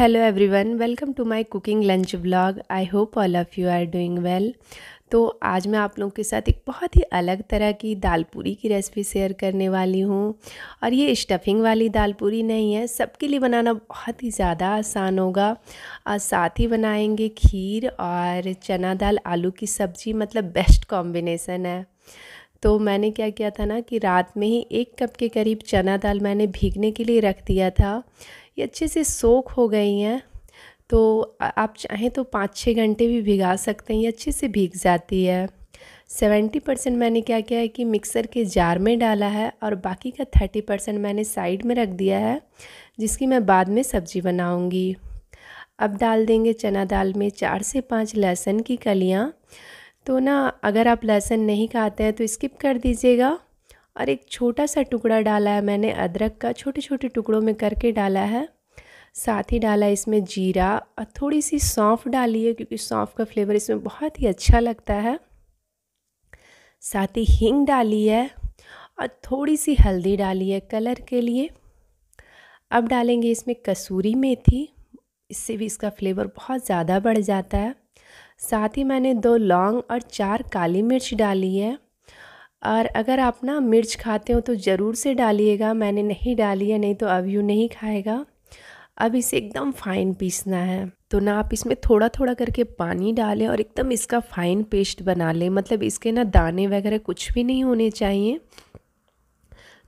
hello everyone welcome to my cooking lunch blog I hope all of you are doing well तो आज मैं आप लोगों के साथ एक बहुत ही अलग तरह की दाल पूरी की रेसिपी शेयर करने वाली हूँ और ये स्टफिंग वाली दाल पूरी नहीं है सबके लिए बनाना बहुत ही ज़्यादा आसान होगा और साथ ही बनाएंगे खीर और चना दाल आलू की सब्ज़ी मतलब बेस्ट कॉम्बिनेसन है तो मैंने क्या किया था ना कि रात में ही एक कप के करीब चना दाल मैंने भीगने के लिए रख दिया था ये अच्छे से सोख हो गई हैं तो आप चाहें तो पाँच छः घंटे भी भिगा सकते हैं ये अच्छे से भीग जाती है सेवेंटी परसेंट मैंने क्या किया है कि मिक्सर के जार में डाला है और बाकी का थर्टी परसेंट मैंने साइड में रख दिया है जिसकी मैं बाद में सब्ज़ी बनाऊँगी अब डाल देंगे चना दाल में चार से पाँच लहसुन की कलियाँ तो ना अगर आप लहसुन नहीं खाते हैं तो स्किप कर दीजिएगा और एक छोटा सा टुकड़ा डाला है मैंने अदरक का छोटे छोटे टुकड़ों में करके डाला है साथ ही डाला है इसमें जीरा और थोड़ी सी सौंफ डाली है क्योंकि सौंफ का फ्लेवर इसमें बहुत ही अच्छा लगता है साथ ही हींग डाली है और थोड़ी सी हल्दी डाली है कलर के लिए अब डालेंगे इसमें कसूरी मेथी इससे भी इसका फ्लेवर बहुत ज़्यादा बढ़ जाता है साथ ही मैंने दो लौंग और चार काली मिर्च डाली है और अगर आप ना मिर्च खाते हो तो ज़रूर से डालिएगा मैंने नहीं डाली है नहीं तो अब यू नहीं खाएगा अब इसे एकदम फाइन पीसना है तो ना आप इसमें थोड़ा थोड़ा करके पानी डालें और एकदम इसका फाइन पेस्ट बना लें मतलब इसके ना दाने वगैरह कुछ भी नहीं होने चाहिए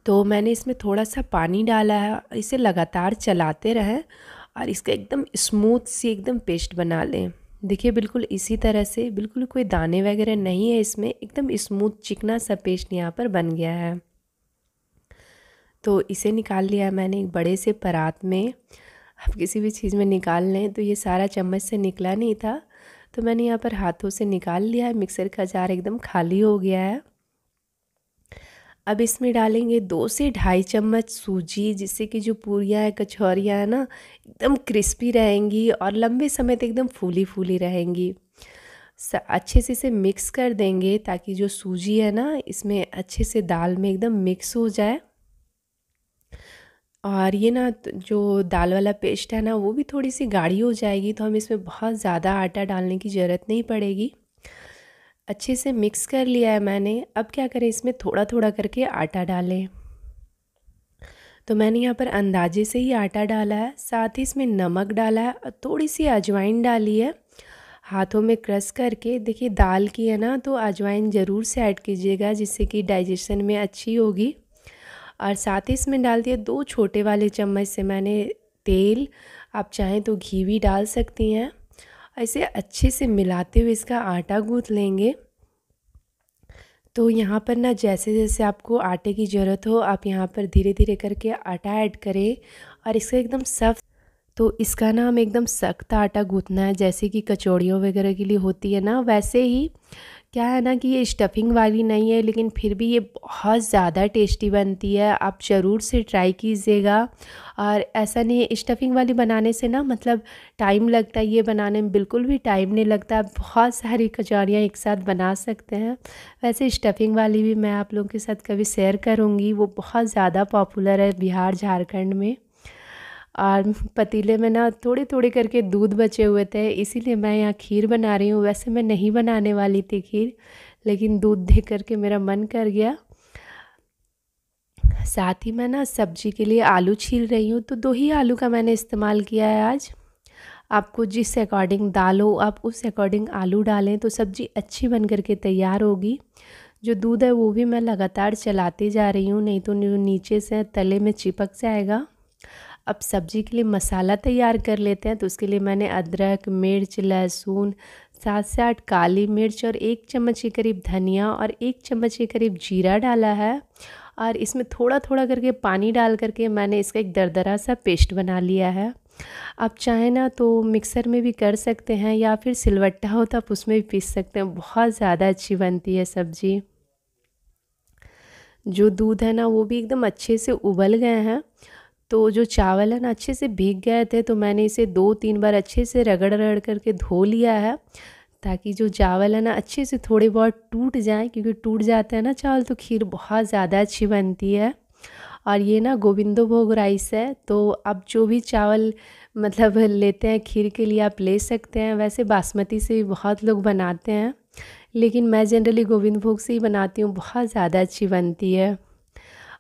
तो मैंने इसमें थोड़ा सा पानी डाला है इसे लगातार चलाते रहें और इसका एकदम स्मूथ सी एकदम पेस्ट बना लें देखिए बिल्कुल इसी तरह से बिल्कुल कोई दाने वगैरह नहीं है इसमें एकदम स्मूथ चिकना सा पेस्ट यहाँ पर बन गया है तो इसे निकाल लिया मैंने एक बड़े से परात में आप किसी भी चीज़ में निकाल लें तो ये सारा चम्मच से निकला नहीं था तो मैंने यहाँ पर हाथों से निकाल लिया है मिक्सर का जार एकदम खाली हो गया है अब इसमें डालेंगे दो से ढाई चम्मच सूजी जिससे कि जो पूरियाँ है कचौरियाँ है ना एकदम क्रिस्पी रहेंगी और लंबे समय तक एकदम फूली फूली रहेंगी अच्छे से इसे मिक्स कर देंगे ताकि जो सूजी है ना इसमें अच्छे से दाल में एकदम मिक्स हो जाए और ये ना जो दाल वाला पेस्ट है ना वो भी थोड़ी सी गाढ़ी हो जाएगी तो हम इसमें बहुत ज़्यादा आटा डालने की ज़रूरत नहीं पड़ेगी अच्छे से मिक्स कर लिया है मैंने अब क्या करें इसमें थोड़ा थोड़ा करके आटा डालें तो मैंने यहाँ पर अंदाजे से ही आटा डाला है साथ ही इसमें नमक डाला है और थोड़ी सी अजवाइन डाली है हाथों में क्रश करके देखिए दाल की है ना तो अजवाइन ज़रूर से ऐड कीजिएगा जिससे कि डाइजेशन में अच्छी होगी और साथ ही इसमें डाल दिया दो छोटे वाले चम्मच से मैंने तेल आप चाहें तो घी भी डाल सकती हैं ऐसे अच्छे से मिलाते हुए इसका आटा गूँथ लेंगे तो यहाँ पर ना जैसे जैसे आपको आटे की ज़रूरत हो आप यहाँ पर धीरे धीरे करके आटा ऐड करें और इसका एकदम सख्त तो इसका ना हमें एकदम सख्त आटा गूँथना है जैसे कि कचौड़ियों वगैरह के लिए होती है ना वैसे ही क्या है ना कि ये स्टफिंग वाली नहीं है लेकिन फिर भी ये बहुत ज़्यादा टेस्टी बनती है आप ज़रूर से ट्राई कीजिएगा और ऐसा नहीं स्टफिंग वाली बनाने से ना मतलब टाइम लगता है ये बनाने में बिल्कुल भी टाइम नहीं लगता आप बहुत सारी कचौरियाँ एक साथ बना सकते हैं वैसे स्टफिंग वाली भी मैं आप लोगों के साथ कभी शेयर करूँगी वो बहुत ज़्यादा पॉपुलर है बिहार झारखंड में और पतीले में ना थोड़े थोड़े करके दूध बचे हुए थे इसीलिए मैं यहाँ खीर बना रही हूँ वैसे मैं नहीं बनाने वाली थी खीर लेकिन दूध देख करके मेरा मन कर गया साथ ही मैं ना सब्जी के लिए आलू छील रही हूँ तो दो ही आलू का मैंने इस्तेमाल किया है आज आपको जिस अकॉर्डिंग दाल हो आप उस अकॉर्डिंग आलू डालें तो सब्ज़ी अच्छी बन करके तैयार होगी जो दूध है वो भी मैं लगातार चलाती जा रही हूँ नहीं तो नीचे से तले में चिपक जाएगा अब सब्ज़ी के लिए मसाला तैयार कर लेते हैं तो उसके लिए मैंने अदरक मिर्च लहसुन सात से आठ काली मिर्च और एक चम्मच के करीब धनिया और एक चम्मच के करीब जीरा डाला है और इसमें थोड़ा थोड़ा करके पानी डाल करके मैंने इसका एक दरदरा सा पेस्ट बना लिया है आप चाहें ना तो मिक्सर में भी कर सकते हैं या फिर सिलवट्टा हो तो आप उसमें भी पीस सकते हैं बहुत ज़्यादा अच्छी बनती है सब्ज़ी जो दूध है ना वो भी एकदम अच्छे से उबल गए हैं तो जो चावल है ना अच्छे से भीग गए थे तो मैंने इसे दो तीन बार अच्छे से रगड़ रगड़ करके धो लिया है ताकि जो चावल है ना अच्छे से थोड़े बहुत टूट जाए क्योंकि टूट जाते हैं ना चावल तो खीर बहुत ज़्यादा अच्छी बनती है और ये ना गोविंदो भोग राइस है तो आप जो भी चावल मतलब लेते हैं खीर के लिए आप ले सकते हैं वैसे बासमती से भी बहुत लोग बनाते हैं लेकिन मैं जनरली गोविंद भोग से ही बनाती हूँ बहुत ज़्यादा अच्छी बनती है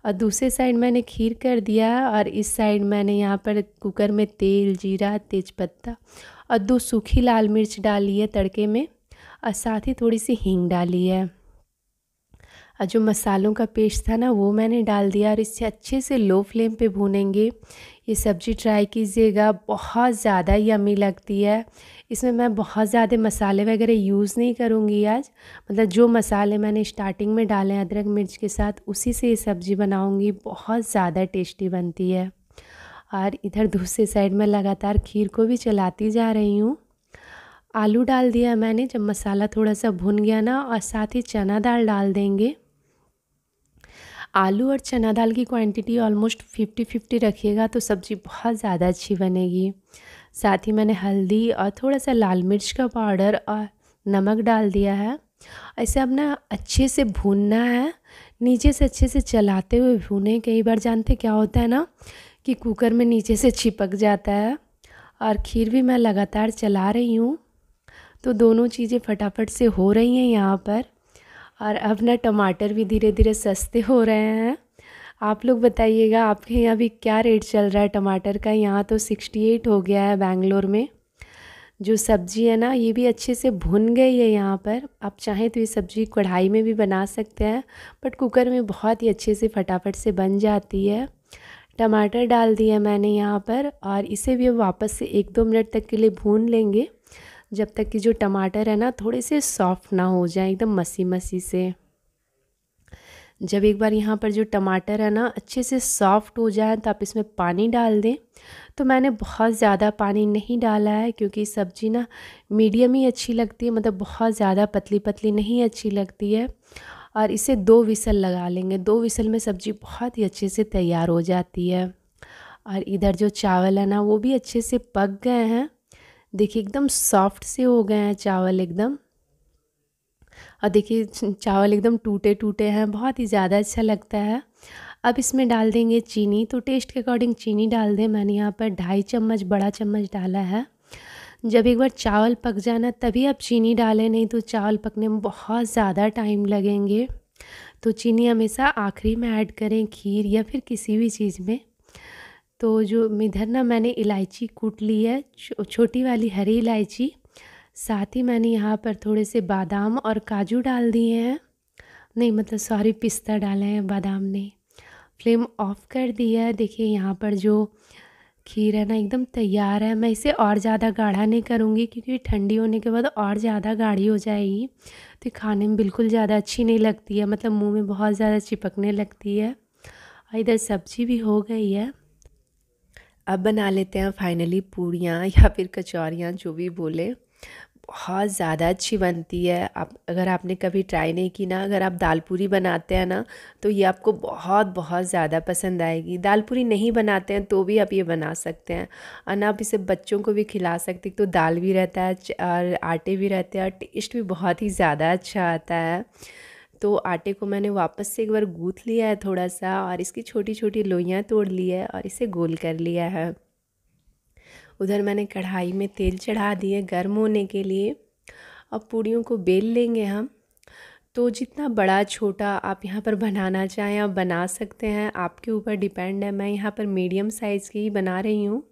और दूसरे साइड मैंने खीर कर दिया और इस साइड मैंने यहाँ पर कुकर में तेल जीरा तेज़पत्ता और दो सूखी लाल मिर्च डाली है तड़के में और साथ ही थोड़ी सी हींग डाली है और जो मसालों का पेस्ट था ना वो मैंने डाल दिया और इसे अच्छे से लो फ्लेम पे भूनेंगे ये सब्ज़ी ट्राई कीजिएगा बहुत ज़्यादा यमी लगती है इसमें मैं बहुत ज़्यादा मसाले वगैरह यूज़ नहीं करूँगी आज मतलब जो मसाले मैंने स्टार्टिंग में डाले हैं अदरक मिर्च के साथ उसी से ये सब्ज़ी बनाऊँगी बहुत ज़्यादा टेस्टी बनती है और इधर दूसरे साइड में लगातार खीर को भी चलाती जा रही हूँ आलू डाल दिया मैंने जब मसाला थोड़ा सा भुन गया ना और साथ ही चना दाल डाल देंगे आलू और चना दाल की क्वांटिटी ऑलमोस्ट फिफ्टी फिफ्टी रखिएगा तो सब्ज़ी बहुत ज़्यादा अच्छी बनेगी साथ ही मैंने हल्दी और थोड़ा सा लाल मिर्च का पाउडर और नमक डाल दिया है ऐसे अब ना अच्छे से भूनना है नीचे से अच्छे से चलाते हुए भूने कई बार जानते क्या होता है ना कि कुकर में नीचे से छिपक जाता है और खीर भी मैं लगातार चला रही हूँ तो दोनों चीज़ें फटाफट से हो रही हैं यहाँ पर और अब ना टमाटर भी धीरे धीरे सस्ते हो रहे हैं आप लोग बताइएगा आपके यहाँ अभी क्या रेट चल रहा है टमाटर का यहाँ तो सिक्सटी एट हो गया है बैंगलोर में जो सब्ज़ी है ना ये भी अच्छे से भुन गई है यहाँ पर आप चाहें तो ये सब्ज़ी कढ़ाई में भी बना सकते हैं बट कुकर में बहुत ही अच्छे से फटाफट से बन जाती है टमाटर डाल दिया मैंने यहाँ पर और इसे भी वापस से एक दो मिनट तक के लिए भून लेंगे जब तक कि जो टमाटर है ना थोड़े से सॉफ्ट ना हो जाए एकदम मसी मसी से जब एक बार यहाँ पर जो टमाटर है ना अच्छे से सॉफ्ट हो जाए तो आप इसमें पानी डाल दें तो मैंने बहुत ज़्यादा पानी नहीं डाला है क्योंकि सब्ज़ी ना मीडियम ही अच्छी लगती है मतलब बहुत ज़्यादा पतली पतली नहीं अच्छी लगती है और इसे दो विसल लगा लेंगे दो विसल में सब्ज़ी बहुत ही अच्छे से तैयार हो जाती है और इधर जो चावल है ना वो भी अच्छे से पक गए हैं देखिए एकदम सॉफ्ट से हो गए हैं चावल एकदम और देखिए चावल एकदम टूटे टूटे हैं बहुत ही ज़्यादा अच्छा लगता है अब इसमें डाल देंगे चीनी तो टेस्ट के अकॉर्डिंग चीनी डाल दें मैंने यहाँ पर ढाई चम्मच बड़ा चम्मच डाला है जब एक बार चावल पक जाना तभी आप चीनी डालें नहीं तो चावल पकने में बहुत ज़्यादा टाइम लगेंगे तो चीनी हमेशा आखिरी में ऐड करें खीर या फिर किसी भी चीज़ में तो जो इधर ना मैंने इलायची कूट ली है छो, छोटी वाली हरी इलायची साथ ही मैंने यहाँ पर थोड़े से बादाम और काजू डाल दिए हैं नहीं मतलब सॉरी पिस्ता डाले हैं बादाम ने फ्लेम ऑफ कर दिया है देखिए यहाँ पर जो खीर है ना एकदम तैयार है मैं इसे और ज़्यादा गाढ़ा नहीं करूँगी क्योंकि ठंडी होने के बाद और ज़्यादा गाढ़ी हो जाएगी तो खाने में बिल्कुल ज़्यादा अच्छी नहीं लगती है मतलब मुंह में बहुत ज़्यादा चिपकने लगती है और इधर सब्जी भी हो गई है अब बना लेते हैं फाइनली पूड़ियाँ या फिर कचौरियाँ जो भी बोलें बहुत ज़्यादा अच्छी बनती है आप अगर आपने कभी ट्राई नहीं की ना अगर आप दाल पूरी बनाते हैं ना तो ये आपको बहुत बहुत ज़्यादा पसंद आएगी दाल पूरी नहीं बनाते हैं तो भी आप ये बना सकते हैं और ना आप इसे बच्चों को भी खिला सकते तो दाल भी रहता है और आटे भी रहते हैं और टेस्ट भी बहुत ही ज़्यादा अच्छा आता है तो आटे को मैंने वापस से एक बार गूँथ लिया है थोड़ा सा और इसकी छोटी छोटी लोइयाँ तोड़ ली है और इसे गोल कर लिया है उधर मैंने कढ़ाई में तेल चढ़ा दिए गर्म होने के लिए अब पूड़ियों को बेल लेंगे हम तो जितना बड़ा छोटा आप यहाँ पर बनाना चाहें आप बना सकते हैं आपके ऊपर डिपेंड है मैं यहाँ पर मीडियम साइज़ की ही बना रही हूँ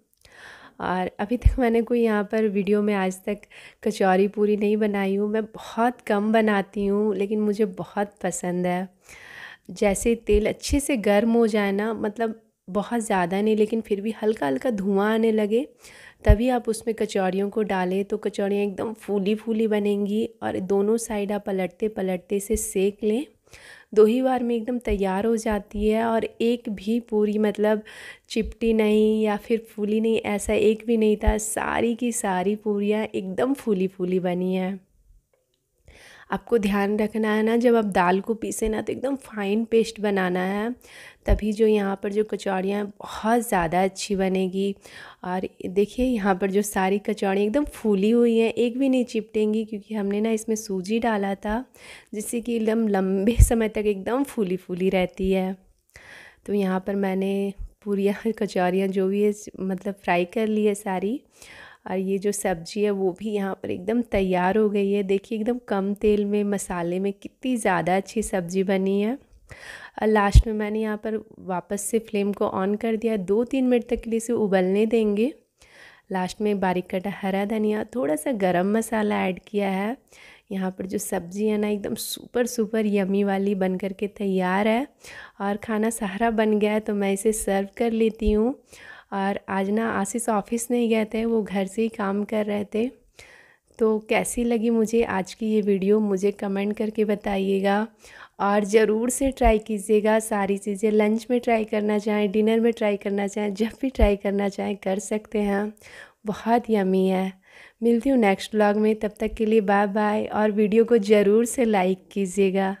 और अभी तक मैंने कोई यहाँ पर वीडियो में आज तक कचौरी पूरी नहीं बनाई हूँ मैं बहुत कम बनाती हूँ लेकिन मुझे बहुत पसंद है जैसे तेल अच्छे से गर्म हो जाए ना मतलब बहुत ज़्यादा नहीं लेकिन फिर भी हल्का हल्का धुआं आने लगे तभी आप उसमें कचौड़ियों को डालें तो कचौड़ियाँ एकदम फूली फूली बनेंगी और दोनों साइड आप पलटते पलटते से सेक लें दो ही बार में एकदम तैयार हो जाती है और एक भी पूरी मतलब चिपटी नहीं या फिर फूली नहीं ऐसा एक भी नहीं था सारी की सारी पूरियाँ एकदम फूली फूली बनी है आपको ध्यान रखना है ना जब आप दाल को पीसे ना तो एकदम फाइन पेस्ट बनाना है तभी जो यहाँ पर जो कचौड़ियाँ बहुत ज़्यादा अच्छी बनेगी और देखिए यहाँ पर जो सारी कचौड़ियाँ एकदम फूली हुई हैं एक भी नहीं चिपटेंगी क्योंकि हमने ना इसमें सूजी डाला था जिससे कि एकदम लंबे समय तक एकदम फूली फूली रहती है तो यहाँ पर मैंने पूरियाँ कचौड़ियाँ जो भी है मतलब फ्राई कर ली है सारी और ये जो सब्ज़ी है वो भी यहाँ पर एकदम तैयार हो गई है देखिए एकदम कम तेल में मसाले में कितनी ज़्यादा अच्छी सब्ज़ी बनी है लास्ट में मैंने यहाँ पर वापस से फ्लेम को ऑन कर दिया दो तीन मिनट तक के लिए इसे उबलने देंगे लास्ट में बारीक कटा हरा धनिया थोड़ा सा गरम मसाला ऐड किया है यहाँ पर जो सब्ज़ी है ना एकदम सुपर सुपर यमी वाली बन करके के तैयार है और खाना सहारा बन गया है तो मैं इसे सर्व कर लेती हूँ और आज ना आशीष ऑफिस नहीं गए थे वो घर से ही काम कर रहे थे तो कैसी लगी मुझे आज की ये वीडियो मुझे कमेंट करके बताइएगा और ज़रूर से ट्राई कीजिएगा सारी चीज़ें लंच में ट्राई करना चाहें डिनर में ट्राई करना चाहें जब भी ट्राई करना चाहें कर सकते हैं बहुत यमी है मिलती हूँ नेक्स्ट ब्लॉग में तब तक के लिए बाय बाय और वीडियो को ज़रूर से लाइक कीजिएगा